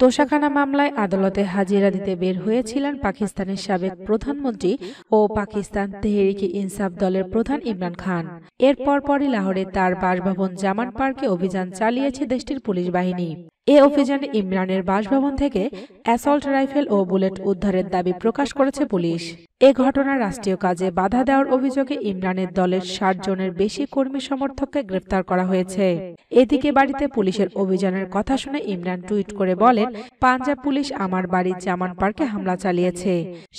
তোষাখানা মামলায় আদালতে হাজিরা দিতে বের হয়েছিলেন পাকিস্তানের সাবেক প্রধানমন্ত্রী ও পাকিস্তান তেহরিকি ইনসাফ দলের প্রধান ইমরান খান এর পরপরই লাহোরে তার বাসভবন জামান পার্কে অভিযান চালিয়েছে দেশটির পুলিশ বাহিনী এ অভিযানে ইমরানের বাসভবন থেকে অ্যাসল্ট রাইফেল ও বুলেট উদ্ধারের দাবি প্রকাশ করেছে পুলিশ এ ঘটনা রাষ্ট্রীয় কাজে বাধা দেওয়ার অভিযোগে ইমরানের দলের ষাট জনের বেশি কর্মী সমর্থককে গ্রেপ্তার করা হয়েছে এদিকে বাড়িতে পুলিশের অভিযানের কথা শুনে ইমরান টুইট করে বলেন পাঞ্জাব পুলিশ আমার বাড়ির জামান পার্কে হামলা চালিয়েছে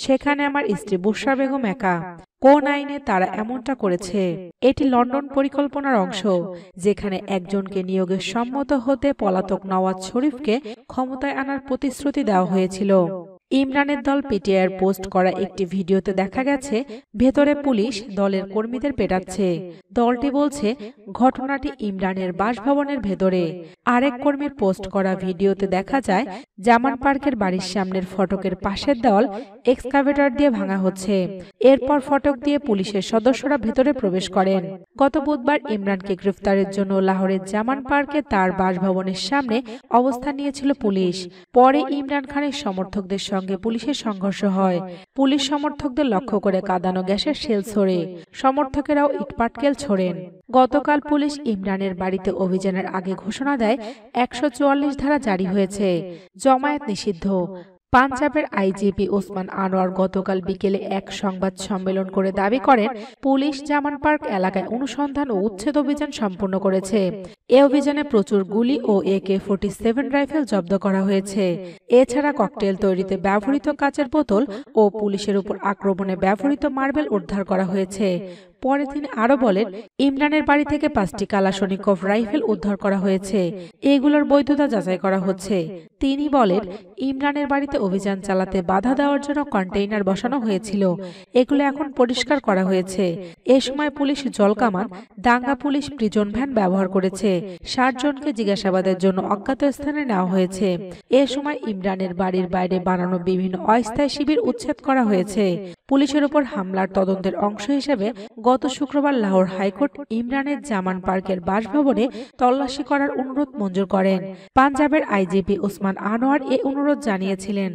সেখানে আমার স্ত্রী বুসরা বেগম একা কোন আইনে তারা এমনটা করেছে এটি লন্ডন পরিকল্পনার অংশ যেখানে একজনকে নিয়োগে সম্মত হতে পলাতক নওয়াজ শরীফকে ক্ষমতায় আনার প্রতিশ্রুতি দেওয়া হয়েছিল ইমরানের দল পিটিআইয়ের পোস্ট করা একটি ভিডিওতে দেখা গেছে ভেতরে পুলিশ দলের কর্মীদের পেটাচ্ছে দলটি বলছে ঘটনাটি ইমরানের বাসভবনের ভেতরে আরেক কর্মীর পোস্ট করা ভিডিওতে দেখা যায় জামান পার্কের বাড়ির সামনের ফটকের পাশের দল এক্সকাভেটর দিয়ে ভাঙা হচ্ছে এরপর ফটক দিয়ে পুলিশের সদস্যরা ভেতরে প্রবেশ করেন গত বুধবার ইমরানকে গ্রেফতারের জন্য লাহোরের জামান পার্কে তার বাসভবনের সামনে অবস্থান নিয়েছিল পুলিশ পরে ইমরান খানের সমর্থকদের সঙ্গে পুলিশের সংঘর্ষ হয় পুলিশ সমর্থকদের লক্ষ্য করে কাঁদানো গ্যাসের শেল ছড়ে সমর্থকেরাও ইটপাটকেল ছোড়েন গতকাল পুলিশ ইমরানের বাড়িতে অভিযানের আগে ঘোষণা দেয় একশো ধারা জারি হয়েছে জমায়েত নিষিদ্ধ পাঞ্জাবের আইজিপি ওসমান আনোয়ার গতকাল বিকেলে এক সংবাদ সম্মেলন করে দাবি করেন পুলিশ জামান পার্ক এলাকায় অনুসন্ধান ও উচ্ছেদ অভিযান সম্পন্ন করেছে এ অভিযানে প্রচুর গুলি ও একে ফোর্টি সেভেন রাইফেল জব্দ করা হয়েছে এছাড়া ককটেল তৈরিতে ব্যবহৃত কাচের বোতল ও পুলিশের উপর আক্রমণে ব্যবহৃত মার্বেল উদ্ধার করা হয়েছে পরে তিনি আরো বলেন ইমরানের বাড়ি থেকে পাঁচটি কালাশনিকভ রাইফেল উদ্ধার করা হয়েছে এগুলোর বৈধতা যাচাই করা হচ্ছে তিনি বলেন ইমরানের বাড়িতে অভিযান চালাতে বাধা দেওয়ার জন্য কন্টেইনার বসানো হয়েছিল এগুলো এখন পরিষ্কার করা হয়েছে এ সময় পুলিশ জলকামান দাঙ্গা পুলিশ প্রিজন ভ্যান ব্যবহার করেছে ষাট জনকে জিজ্ঞাসাবাদের জন্য অজ্ঞাত স্থানে নেওয়া হয়েছে এ সময় ইমরানের বাড়ির বাইরে বানানো বিভিন্ন অস্থায়ী শিবির উচ্ছেদ করা হয়েছে পুলিশের উপর হামলার তদন্তের অংশ হিসেবে গত শুক্রবার লাহোর হাইকোর্ট ইমরানের জামান পার্কের বাসভবনে তল্লাশি করার অনুরোধ মঞ্জুর করেন পাঞ্জাবের আইজিপি ওসমান আনোয়ার এ অনুরোধ জানিয়েছিলেন